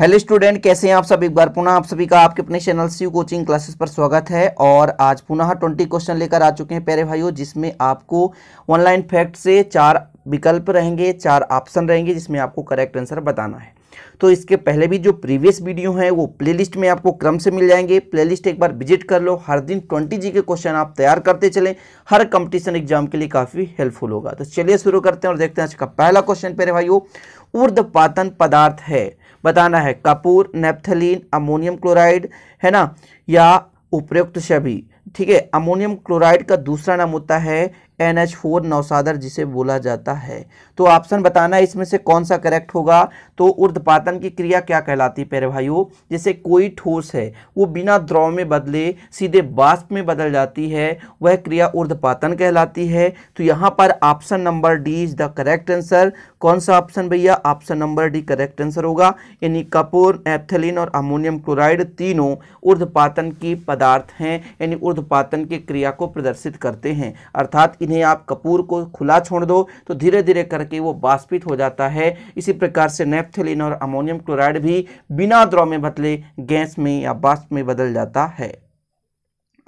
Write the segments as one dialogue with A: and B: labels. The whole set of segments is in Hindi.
A: हेलो स्टूडेंट कैसे हैं आप सब एक बार पुनः आप सभी का आपके अपने चैनल सी कोचिंग क्लासेस पर स्वागत है और आज पुनः ट्वेंटी क्वेश्चन लेकर आ चुके हैं प्यारे भाइयों जिसमें आपको ऑनलाइन फैक्ट से चार विकल्प रहेंगे चार ऑप्शन रहेंगे जिसमें आपको करेक्ट आंसर बताना है तो इसके पहले भी जो प्रीवियस वीडियो हैं वो प्ले में आपको क्रम से मिल जाएंगे प्ले एक बार विजिट कर लो हर दिन ट्वेंटी जी के क्वेश्चन आप तैयार करते चलें हर कंपटीशन एग्जाम के लिए काफ़ी हेल्पफुल होगा तो चलिए शुरू करते हैं और देखते हैं आज का पहला क्वेश्चन पेरे भाइयों उर्द पातन पदार्थ है बताना है कपूर नेप्थलीन अमोनियम क्लोराइड है ना या उपयुक्त सभी ठीक है अमोनियम क्लोराइड का दूसरा नाम होता है एन एच फोर नौसादर जिसे बोला जाता है तो ऑप्शन बताना इसमें से कौन सा करेक्ट होगा तो उर्दपातन की क्रिया क्या कहलाती है प्यारे भाइयों जैसे कोई ठोस है वो बिना द्रव में बदले सीधे बाष्प में बदल जाती है वह क्रिया उर्दपातन कहलाती है तो यहाँ पर option number D is the correct answer कौन सा ऑप्शन भैया option number D correct answer होगा यानी कपूर एप्थलिन और अमोनियम क्लोराइड तीनों उर्दपातन की पदार्थ हैं यानी उर्दपातन की क्रिया को प्रदर्शित करते हैं अर्थात इन्हें आप कपूर को खुला छोड़ दो तो धीरे धीरे करके वो बाष्पित हो जाता है इसी प्रकार से नेपथेलिन और अमोनियम क्लोराइड भी बिना द्रव में बदले गैस में या बास्प में बदल जाता है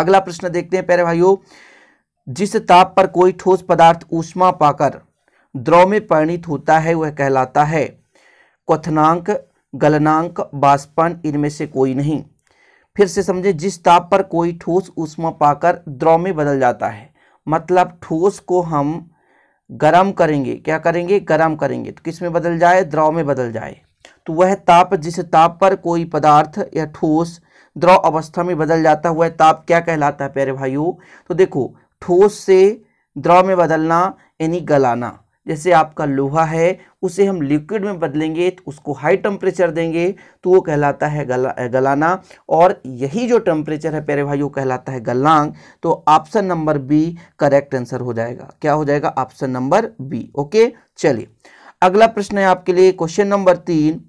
A: अगला प्रश्न देखते हैं प्यारे भाइयों जिस ताप पर कोई ठोस पदार्थ ऊष्मा पाकर द्रव में परिणित होता है वह कहलाता है क्वनांक गलनांक बाष्पन इनमें से कोई नहीं फिर से समझे जिस ताप पर कोई ठोस ऊष्मा पाकर द्रव में बदल जाता है मतलब ठोस को हम गर्म करेंगे क्या करेंगे गर्म करेंगे तो किस में बदल जाए द्रव में बदल जाए तो वह ताप जिस ताप पर कोई पदार्थ या ठोस द्रव अवस्था में बदल जाता है वह ताप क्या कहलाता है प्यारे भाइयों तो देखो ठोस से द्रव में बदलना यानी गलाना जैसे आपका लोहा है उसे हम लिक्विड में बदलेंगे तो उसको हाई टेम्परेचर देंगे तो वो कहलाता है गला गलाना और यही जो टेम्परेचर है प्यारे वो कहलाता है गलांग तो option number B correct answer हो जाएगा क्या हो जाएगा ऑप्शन नंबर बी ओके चलिए अगला प्रश्न है आपके लिए क्वेश्चन नंबर तीन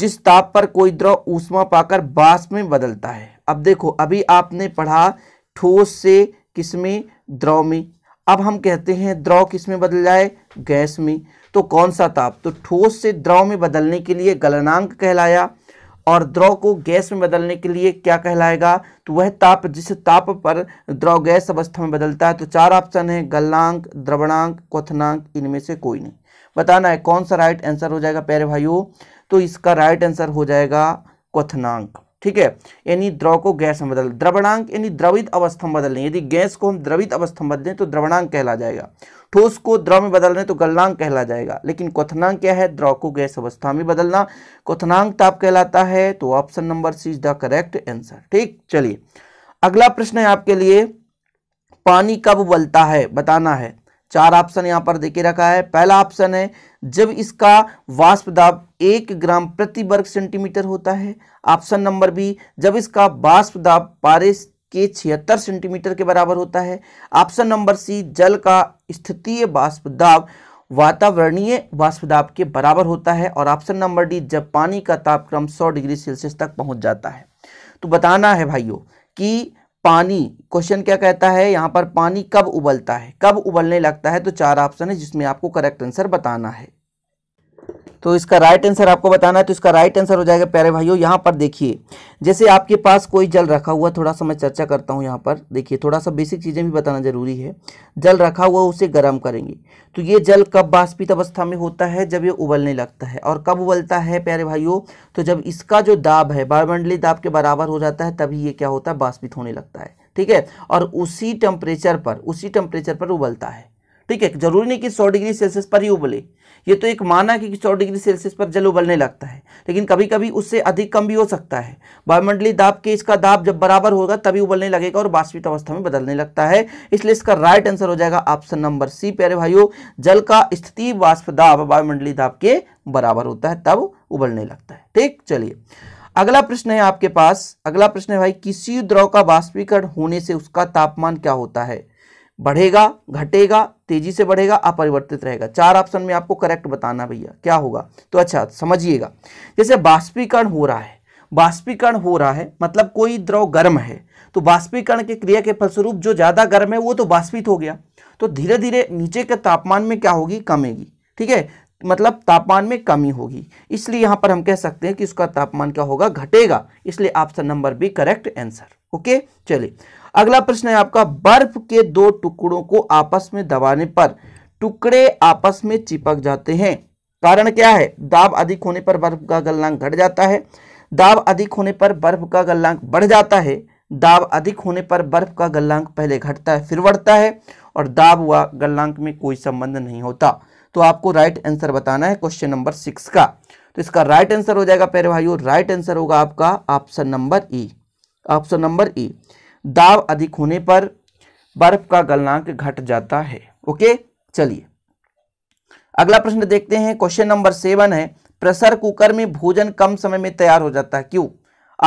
A: जिस ताप पर कोई द्रव ऊष्मा पाकर बास में बदलता है अब देखो अभी आपने पढ़ा ठोस से किसमें द्रव में अब हम कहते हैं द्रव किस में बदल जाए गैस में तो कौन सा ताप तो ठोस से द्रव में बदलने के लिए गलनांक कहलाया और द्रव को गैस में बदलने के लिए क्या कहलाएगा तो वह ताप जिस ताप पर द्रव गैस अवस्था में बदलता है तो चार ऑप्शन है गलनांक द्रवणांक क्वनांक इनमें से कोई नहीं बताना है कौन सा राइट आंसर हो जाएगा प्यारे भाइयों तो इसका राइट आंसर हो जाएगा क्वनांक ठीक है यानी द्रव को गैस में बदल द्रवणांक यानी द्रवित अवस्था में बदलने यदि गैस को हम द्रवित अवस्था में बदलें तो द्रवणांक कहला जाएगा ठोस को द्रव में बदलने तो गलनांक कहला जाएगा लेकिन क्वथनांक क्या है द्रव को गैस अवस्था में बदलना क्वथनांक ताप तो कहलाता है तो option number C is the correct answer ठीक चलिए अगला प्रश्न है आपके लिए पानी कब उबलता है बताना है चार ऑप्शन यहाँ पर देखे रखा है पहला ऑप्शन है जब इसका वाष्प दाब एक ग्राम प्रति वर्ग सेंटीमीटर होता है ऑप्शन नंबर बी जब इसका वाष्प दाब पारे के छिहत्तर सेंटीमीटर के बराबर होता है ऑप्शन नंबर सी जल का स्थितीय वाष्प दाब वातावरणीय वाष्प दाब के बराबर होता है और ऑप्शन नंबर डी जब पानी का तापक्रम सौ डिग्री सेल्सियस तक पहुंच जाता है तो बताना है भाइयों की पानी क्वेश्चन क्या कहता है यहाँ पर पानी कब उबलता है कब उबलने लगता है तो चार ऑप्शन है जिसमें आपको करेक्ट आंसर बताना है तो इसका राइट आंसर आपको बताना है तो इसका राइट आंसर हो जाएगा प्यारे भाइयों यहाँ पर देखिए जैसे आपके पास कोई जल रखा हुआ थोड़ा सा मैं चर्चा करता हूँ यहाँ पर देखिए थोड़ा सा बेसिक चीज़ें भी बताना जरूरी है जल रखा हुआ उसे गर्म करेंगे तो ये जल कब बाष्पित अवस्था में होता है जब ये उबलने लगता है और कब उबलता है प्यारे भाइयों तो जब इसका जो दाब है वायुमंडलीय दाब के बराबर हो जाता है तभी ये क्या होता है बाष्पित होने लगता है ठीक है और उसी टेम्परेचर पर उसी टेम्परेचर पर उबलता है ठीक है जरूरी नहीं कि सौ डिग्री सेल्सियस पर ही उबले ये तो एक माना कि सौ डिग्री सेल्सियस पर जल उबलने लगता है लेकिन कभी कभी उससे अधिक कम भी हो सकता है वायुमंडली दाब के इसका दाब जब बराबर होगा तभी उबलने लगेगा और वास्तविक अवस्था में बदलने लगता है इसलिए इसका राइट आंसर हो जाएगा ऑप्शन नंबर सी प्यारे भाइयों जल का स्थिति वाष्प दाब वायुमंडली दाब के बराबर होता है तब उबलने लगता है ठीक चलिए अगला प्रश्न है आपके पास अगला प्रश्न है भाई किसी द्रव का वाष्पीकरण होने से उसका तापमान क्या होता है बढ़ेगा घटेगा तेजी से बढ़ेगा अपरिवर्तित रहेगा चार ऑप्शन में आपको करेक्ट बताना भैया क्या होगा तो अच्छा समझिएगा जैसे बाष्पीकरण हो रहा है बाष्पीकरण हो रहा है मतलब कोई द्रव गर्म है तो बाष्पीकरण के क्रिया के फलस्वरूप जो ज़्यादा गर्म है वो तो बाष्पित हो गया तो धीरे धीरे नीचे के तापमान में क्या होगी कमेगी ठीक है मतलब तापमान में कमी होगी इसलिए यहाँ पर हम कह सकते हैं कि उसका तापमान क्या होगा घटेगा इसलिए option number B correct answer okay चलिए अगला प्रश्न है आपका बर्फ के दो टुकड़ों को आपस में दबाने पर टुकड़े आपस में चिपक जाते हैं कारण क्या है दाब अधिक होने पर बर्फ का गलनांक घट जाता है दाब अधिक होने पर बर्फ का गलनांक बढ़ जाता है दाब अधिक होने पर बर्फ का गलनांक पहले घटता है फिर बढ़ता है और दाब व गलनांक में कोई संबंध नहीं होता तो आपको राइट आंसर बताना है क्वेश्चन नंबर सिक्स का तो इसका राइट आंसर हो जाएगा पहले भाइयों राइट आंसर होगा आपका option number E option number E दाब अधिक होने पर बर्फ का गलनांक घट जाता है ओके चलिए अगला प्रश्न देखते हैं क्वेश्चन नंबर सेवन है प्रेशर कुकर में भोजन कम समय में तैयार हो जाता है क्यों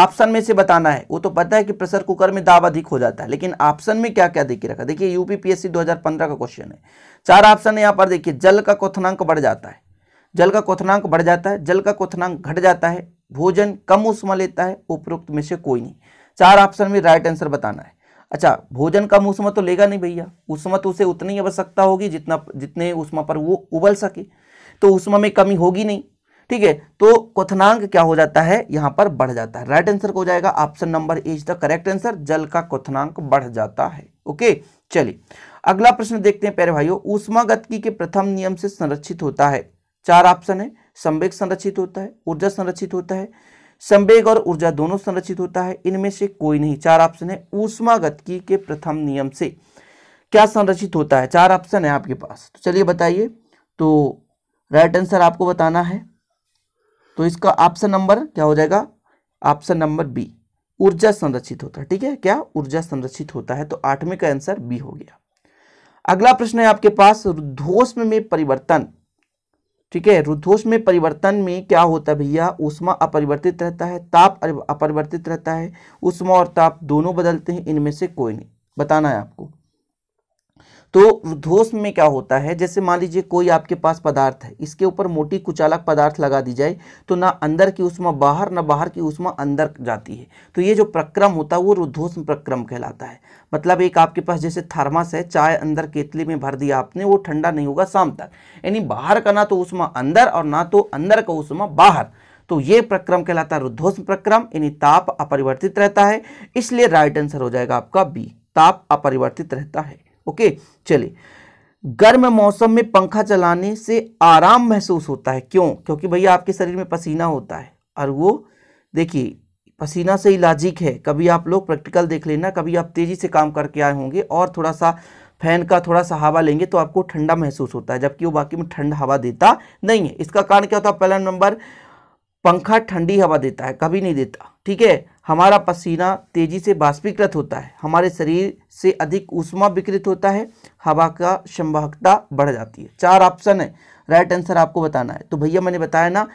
A: ऑप्शन में से बताना है वो तो पता है कि प्रेशर कुकर में दाब अधिक हो जाता है लेकिन ऑप्शन में क्या क्या देखिए रखा देखिए यूपीपीएससी 2015 का क्वेश्चन है चार ऑप्शन है यहाँ पर देखिए जल का क्वथनांक बढ़ जाता है जल का कोथनांक बढ़ जाता है जल का कोथनांक घट जाता है भोजन कम उष्मा लेता है उपरोक्त में से कोई नहीं चार ऑप्शन में राइट आंसर बताना है अच्छा भोजन का उष्मा तो लेगा नहीं भैया उष्मा तो उसे उतनी आवश्यकता होगी जितना जितने उष्मा पर वो उबल सके तो उष्मा में कमी होगी नहीं ठीक है तो क्वथनांक क्या हो जाता है यहाँ पर बढ़ जाता है राइट आंसर हो जाएगा option number A is the correct answer जल का क्वथनांक बढ़ जाता है ओके चलिए अगला प्रश्न देखते हैं प्यारे भाइयों ऊष्मागतिकी के प्रथम नियम से संरक्षित होता है चार ऑप्शन है संवेग संरक्षित होता है ऊर्जा संरक्षित होता है संवेग और ऊर्जा दोनों संरक्षित होता है इनमें से कोई नहीं चार ऑप्शन है ऊष्मागतिकी के प्रथम नियम से क्या संरचित होता है चार ऑप्शन है आपके पास तो चलिए बताइए तो राइट आंसर आपको बताना है तो इसका ऑप्शन नंबर क्या हो जाएगा ऑप्शन नंबर बी ऊर्जा संरक्षित होता है ठीक है क्या ऊर्जा संरक्षित होता है तो आठवें का आंसर बी हो गया अगला प्रश्न है आपके पास में परिवर्तन ठीक है रुद्धोष में परिवर्तन में क्या होता है भैया उष्मा अपरिवर्तित रहता है ताप अपरिवर्तित रहता है उष्मा और ताप दोनों बदलते हैं इनमें से कोई नहीं बताना है आपको तो धोस में क्या होता है जैसे मान लीजिए कोई आपके पास पदार्थ है इसके ऊपर मोटी कुचालक पदार्थ लगा दी जाए तो ना अंदर की उष्मा बाहर ना बाहर की उष्मा अंदर जाती है तो ये जो प्रक्रम होता है वो रुद्धोष प्रक्रम कहलाता है मतलब एक आपके पास जैसे थर्मस है चाय अंदर केतली में भर दिया आपने वो ठंडा नहीं होगा शाम तक यानी बाहर का ना तो उष्मा अंदर और ना तो अंदर का उष्मा बाहर तो ये प्रक्रम कहलाता है रुद्धोष प्रक्रम यानी ताप अपरिवर्तित रहता है इसलिए राइट आंसर हो जाएगा आपका बी ताप अपरिवर्तित रहता है ओके चलिए गर्म मौसम में पंखा चलाने से आराम महसूस होता है क्यों क्योंकि भैया आपके शरीर में पसीना होता है और वो देखिए पसीना से ही लाजिक है कभी आप लोग प्रैक्टिकल देख लेना कभी आप तेज़ी से काम करके आए होंगे और थोड़ा सा फैन का थोड़ा सा हवा लेंगे तो आपको ठंडा महसूस होता है जबकि वो बाकी में ठंड हवा देता नहीं है इसका कारण क्या होता है पहला नंबर पंखा ठंडी हवा देता है कभी नहीं देता ठीक है हमारा पसीना तेज़ी से बाष्पीकृत होता है हमारे शरीर से अधिक ऊष्मा विकृत होता है हवा का संवाहकता बढ़ जाती है चार ऑप्शन है राइट आंसर आपको बताना है तो भैया मैंने बताया ना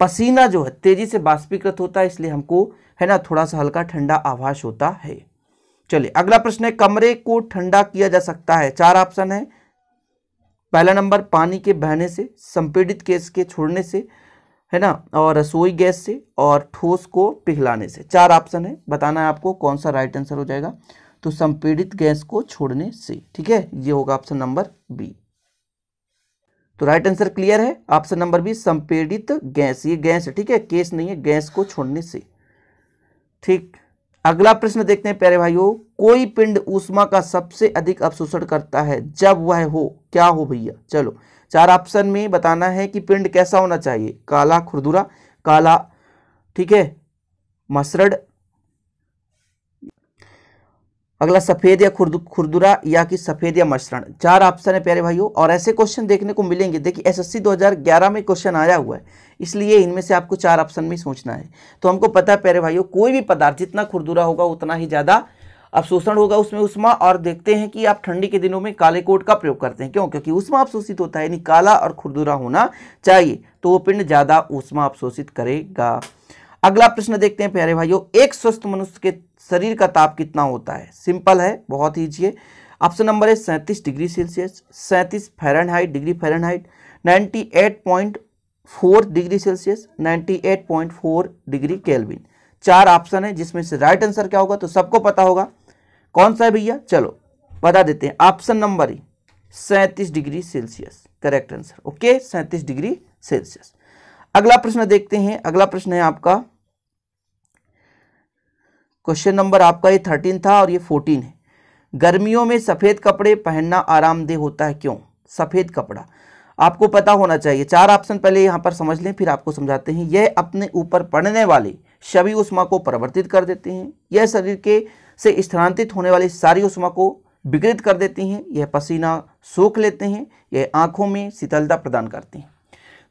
A: पसीना जो है तेज़ी से बाष्पीकृत होता है इसलिए हमको है ना थोड़ा सा हल्का ठंडा आभास होता है चलिए अगला प्रश्न है कमरे को ठंडा किया जा सकता है चार ऑप्शन है पहला नंबर पानी के बहने से संपीड़ित गैस के छोड़ने से है ना और रसोई गैस से और ठोस को पिघलाने से चार ऑप्शन है बताना है आपको कौन सा राइट आंसर हो जाएगा तो संपीड़ित गैस को छोड़ने से ठीक है ये होगा ऑप्शन नंबर बी तो राइट आंसर क्लियर है ऑप्शन नंबर बी संपीड़ित गैस ये गैस है ठीक है केस नहीं है गैस को छोड़ने से ठीक अगला प्रश्न देखते हैं प्यारे भाइयों कोई पिंड ऊष्मा का सबसे अधिक अवशोषण करता है जब वह हो क्या हो भैया चलो चार ऑप्शन में बताना है कि पिंड कैसा होना चाहिए काला खुरदुरा काला ठीक है मसरड अगला सफ़ेद या खुर्द खुरदुरा या कि सफ़ेद या मसरण चार ऑप्शन है प्यारे भाइयों और ऐसे क्वेश्चन देखने को मिलेंगे देखिए एसएससी 2011 में क्वेश्चन आया हुआ है इसलिए इनमें से आपको चार ऑप्शन में सोचना है तो हमको पता है प्यारे भाइयों कोई भी पदार्थ जितना खुरदुरा होगा उतना ही ज़्यादा अवशोषण होगा उसमें उष्मा और देखते हैं कि आप ठंडी के दिनों में काले कोट का प्रयोग करते हैं क्यों क्योंकि उष्मा अवशोषित होता है यानी काला और खुरदुरा होना चाहिए तो वो पिंड ज़्यादा उष्मा अवशोषित करेगा अगला प्रश्न देखते हैं प्यारे भाइयों एक स्वस्थ मनुष्य के शरीर का ताप कितना होता है सिंपल है बहुत ईजी है ऑप्शन नंबर है सैंतीस डिग्री सेल्सियस सैंतीस Fahrenheit degree point four degree Celsius four degree Kelvin चार ऑप्शन है जिसमें से राइट आंसर क्या होगा तो सबको पता होगा कौन सा है भैया चलो बता देते हैं ऑप्शन नंबर ही सैंतीस degree Celsius correct answer okay सैंतीस डिग्री सेल्सियस अगला प्रश्न देखते हैं अगला प्रश्न है आपका क्वेश्चन नंबर आपका ये थर्टीन था और ये फोर्टीन है गर्मियों में सफ़ेद कपड़े पहनना आरामदेह होता है क्यों सफ़ेद कपड़ा आपको पता होना चाहिए चार ऑप्शन पहले यहां पर समझ लें फिर आपको समझाते हैं यह अपने ऊपर पड़ने वाले सभी उष्मा को परिवर्तित कर देती हैं यह शरीर के से स्थानांतरित होने वाली सारी उष्मा को विकृत कर देती हैं यह पसीना सोख लेते हैं यह आँखों में शीतलता प्रदान करते हैं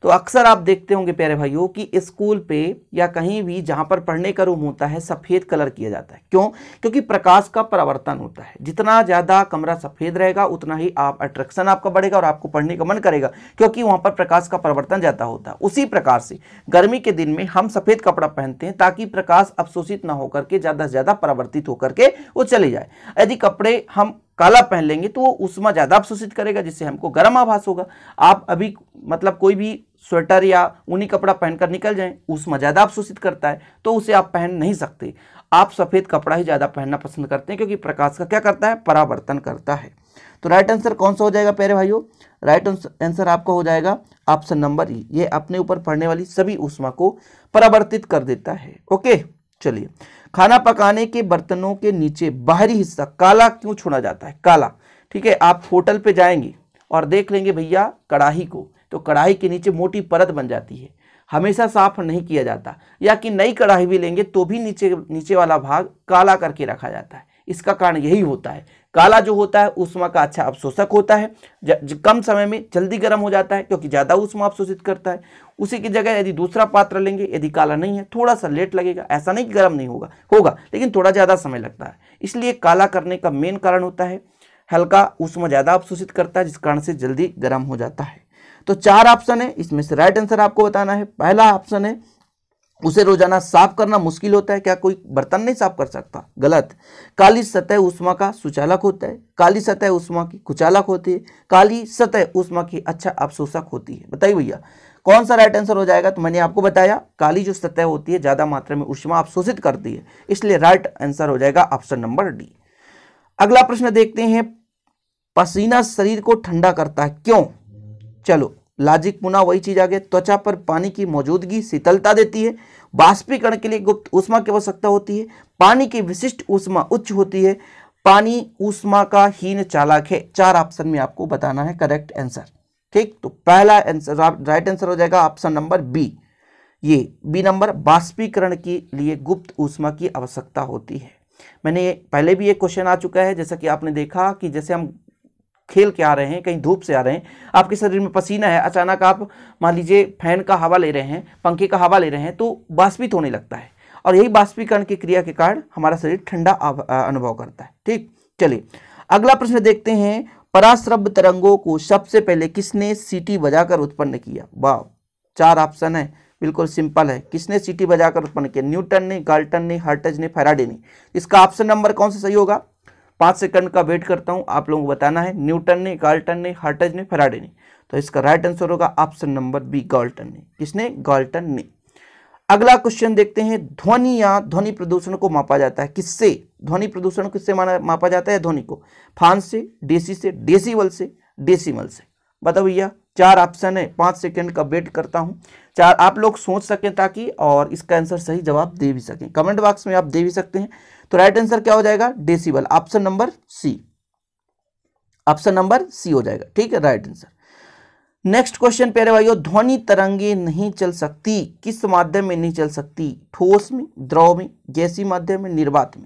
A: तो अक्सर आप देखते होंगे प्यारे भाइयों कि स्कूल पे या कहीं भी जहाँ पर पढ़ने का रूम होता है सफ़ेद कलर किया जाता है क्यों क्योंकि प्रकाश का परावर्तन होता है जितना ज़्यादा कमरा सफ़ेद रहेगा उतना ही आप अट्रैक्शन आपका बढ़ेगा और आपको पढ़ने का मन करेगा क्योंकि वहाँ पर प्रकाश का परावर्तन ज़्यादा होता है उसी प्रकार से गर्मी के दिन में हम सफ़ेद कपड़ा पहनते हैं ताकि प्रकाश अवशोषित ना होकर के ज़्यादा से ज़्यादा परावर्तित होकर के वो चले जाए यदि कपड़े हम काला पहन लेंगे तो वो उष्मा ज़्यादा अवशोषित करेगा जिससे हमको गर्म आभास होगा आप अभी मतलब कोई भी स्वेटर या ऊनी कपड़ा पहनकर निकल जाएं उसमें ज़्यादा अवशोषित करता है तो उसे आप पहन नहीं सकते आप सफ़ेद कपड़ा ही ज़्यादा पहनना पसंद करते हैं क्योंकि प्रकाश का क्या करता है परावर्तन करता है तो राइट आंसर कौन सा हो जाएगा प्यारे भाइयों राइट आंसर आपका हो जाएगा ऑप्शन नंबर ई ये अपने ऊपर पड़ने वाली सभी उष्मा को परावर्तित कर देता है ओके चलिए खाना पकाने के बर्तनों के नीचे बाहरी हिस्सा काला क्यों छोड़ा जाता है काला ठीक है आप होटल पे जाएंगे और देख लेंगे भैया कड़ाही को तो कढ़ाई के नीचे मोटी परत बन जाती है हमेशा साफ नहीं किया जाता या कि नई कढ़ाई भी लेंगे तो भी नीचे नीचे वाला भाग काला करके रखा जाता है इसका कारण यही होता है काला जो होता है उष्मा का अच्छा अवशोषक होता है कम समय में जल्दी गर्म हो जाता है क्योंकि ज़्यादा उष्मा अवशोषित करता है उसी की जगह यदि दूसरा पात्र लेंगे यदि काला नहीं है थोड़ा सा लेट लगेगा ऐसा नहीं कि गर्म नहीं होगा होगा लेकिन थोड़ा ज़्यादा समय लगता है इसलिए काला करने का मेन कारण होता है हल्का उष्मा ज़्यादा अवशोषित करता है जिस कारण से जल्दी गर्म हो जाता है तो चार ऑप्शन है इसमें से राइट आंसर आपको बताना है पहला ऑप्शन है उसे रोजाना साफ करना मुश्किल होता है क्या कोई बर्तन नहीं साफ कर सकता गलत काली सतह उष्मा का सुचालक होता है काली सतह उष्मा की कुचालक होती है काली सतह उष्मा की अच्छा अवशोषक होती है बताइए भैया कौन सा राइट आंसर हो जाएगा तो मैंने आपको बताया काली जो सतह होती है ज़्यादा मात्रा में उष्मा अवशोषित करती है इसलिए राइट आंसर हो जाएगा ऑप्शन नंबर डी अगला प्रश्न देखते हैं पसीना शरीर को ठंडा करता है क्यों चलो लाजिक पुनः वही चीज आ गया त्वचा पर पानी की मौजूदगी शीतलता देती है बाष्पीकरण के लिए गुप्त ऊष्मा की आवश्यकता होती है पानी की विशिष्ट ऊष्मा उच्च होती है पानी ऊष्मा का हीन चालक है चार ऑप्शन में आपको बताना है करेक्ट आंसर ठीक तो पहला आंसर राइट आंसर हो जाएगा ऑप्शन नंबर बी ये बी नंबर बाष्पीकरण के लिए गुप्त ऊष्मा की आवश्यकता होती है मैंने पहले भी ये क्वेश्चन आ चुका है जैसा कि आपने देखा कि जैसे हम खेल के आ रहे हैं कहीं धूप से आ रहे हैं आपके शरीर में पसीना है अचानक आप मान लीजिए फैन का हवा ले रहे हैं पंखे का हवा ले रहे हैं तो बाष्पित होने लगता है और यही बाष्पीकरण की क्रिया के कारण हमारा शरीर ठंडा अनुभव करता है ठीक चलिए अगला प्रश्न देखते हैं पराश्रभ तरंगों को सबसे पहले किसने सीटी बजाकर उत्पन्न किया वाह चार ऑप्शन है बिल्कुल सिंपल है किसने सीटी बजाकर उत्पन्न किया न्यूटन ने गाल्टन ने हर्टज ने फैराडे ने इसका ऑप्शन नंबर कौन सा सही होगा पाँच सेकंड का वेट करता हूँ आप लोगों को बताना है न्यूटन ने गॉल्टन ने हार्टज ने फराडे ने तो इसका राइट आंसर होगा ऑप्शन नंबर बी गॉल्टन ने किसने गॉल्टन ने अगला क्वेश्चन देखते हैं ध्वनि या ध्वनि प्रदूषण को मापा जाता है किससे ध्वनि प्रदूषण किससे मापा जाता है ध्वनि को फान से डेसी से डेसीवल से डेसीमल से बताओ भैया चार ऑप्शन है पाँच सेकंड का वेट करता हूँ चार आप लोग सोच सकें ताकि और इसका आंसर सही जवाब दे भी सकें कमेंट बॉक्स में आप दे भी सकते हैं तो राइट आंसर क्या हो जाएगा decibel option number C option number C हो जाएगा ठीक है राइट आंसर नेक्स्ट क्वेश्चन प्यारे भाइयों ध्वनि तरंगे नहीं चल सकती किस माध्यम में नहीं चल सकती ठोस में द्रव में गैसी माध्यम में निर्वात में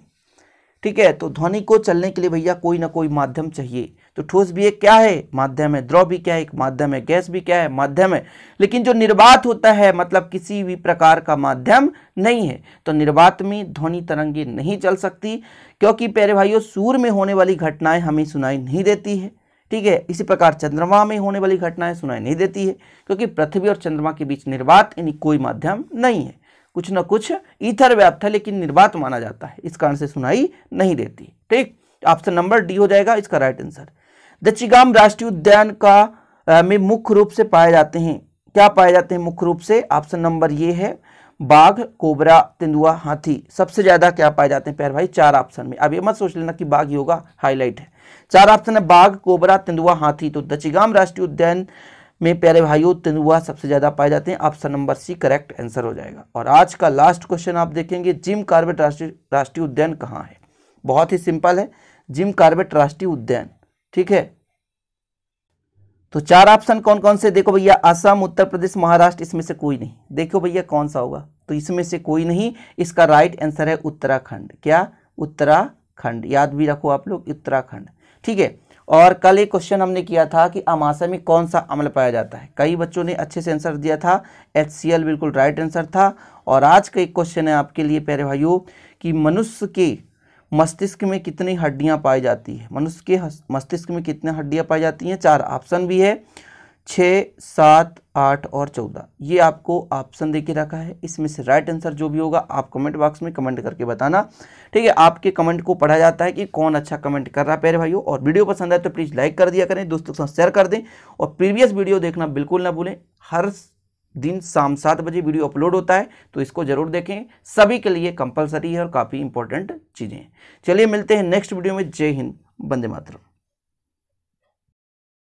A: ठीक है तो ध्वनि को चलने के लिए भैया कोई ना कोई माध्यम चाहिए तो ठोस भी एक क्या है माध्यम है द्रव भी क्या है एक माध्यम है गैस भी क्या है माध्यम है लेकिन जो निर्वात होता है मतलब किसी भी प्रकार का माध्यम नहीं है तो निर्वात में ध्वनि तरंगे नहीं चल सकती क्योंकि प्यारे भाइयों सूर्य में होने वाली घटनाएं हमें सुनाई नहीं देती है ठीक है इसी प्रकार चंद्रमा में होने वाली घटनाएं सुनाई नहीं देती है क्योंकि पृथ्वी और चंद्रमा के बीच निर्वात यानी कोई माध्यम नहीं है कुछ ना कुछ ईथर व्याप था लेकिन निर्वात माना जाता है इस कारण से सुनाई नहीं देती ठीक ऑप्शन नंबर डी हो जाएगा इसका राइट आंसर द चिगाम राष्ट्रीय उद्यान का में मुख्य रूप से पाए जाते हैं क्या पाए जाते हैं मुख्य रूप से ऑप्शन नंबर ये है बाघ कोबरा तेंदुआ हाथी सबसे ज़्यादा क्या पाए जाते हैं पैर भाई चार ऑप्शन में अब ये मत सोच लेना कि बाघ ही होगा हाईलाइट है चार ऑप्शन है बाघ कोबरा तेंदुआ हाथी तो दचिगाम राष्ट्रीय उद्यान में प्यारे भाइयों तेंदुआ सबसे ज़्यादा पाए जाते हैं option number C correct answer हो जाएगा और आज का लास्ट क्वेश्चन आप देखेंगे जिम कार्बेट राष्ट्रीय राष्ट्रीय उद्यान कहाँ है बहुत ही सिंपल है जिम कार्बेट राष्ट्रीय उद्यान ठीक है तो चार ऑप्शन कौन कौन से देखो भैया असम उत्तर प्रदेश महाराष्ट्र इसमें से कोई नहीं देखो भैया कौन सा होगा तो इसमें से कोई नहीं इसका राइट आंसर है उत्तराखंड क्या उत्तराखंड याद भी रखो आप लोग उत्तराखंड ठीक है और कल एक क्वेश्चन हमने किया था कि अमाशा में कौन सा अम्ल पाया जाता है कई बच्चों ने अच्छे से आंसर दिया था एच बिल्कुल राइट आंसर था और आज का एक क्वेश्चन है आपके लिए प्यारे भाइयों कि मनुष्य के मस्तिष्क में कितनी हड्डियाँ पाई जाती है मनुष्य के मस्तिष्क में कितनी हड्डियाँ पाई जाती हैं चार ऑप्शन भी है छः सात आठ और चौदह ये आपको ऑप्शन देके रखा है इसमें से राइट आंसर जो भी होगा आप कमेंट बॉक्स में कमेंट करके बताना ठीक है आपके कमेंट को पढ़ा जाता है कि कौन अच्छा कमेंट कर रहा है प्यारे भाइयों और वीडियो पसंद आए तो प्लीज़ लाइक कर दिया करें दोस्तों के साथ शेयर कर दें और प्रीवियस वीडियो देखना बिल्कुल ना भूलें हर दिन शाम सात बजे वीडियो अपलोड होता है तो इसको जरूर देखें सभी के लिए कंपलसरी है और काफ़ी इंपॉर्टेंट चीज़ें चलिए मिलते हैं नेक्स्ट वीडियो में जय हिंद बंदे मातरम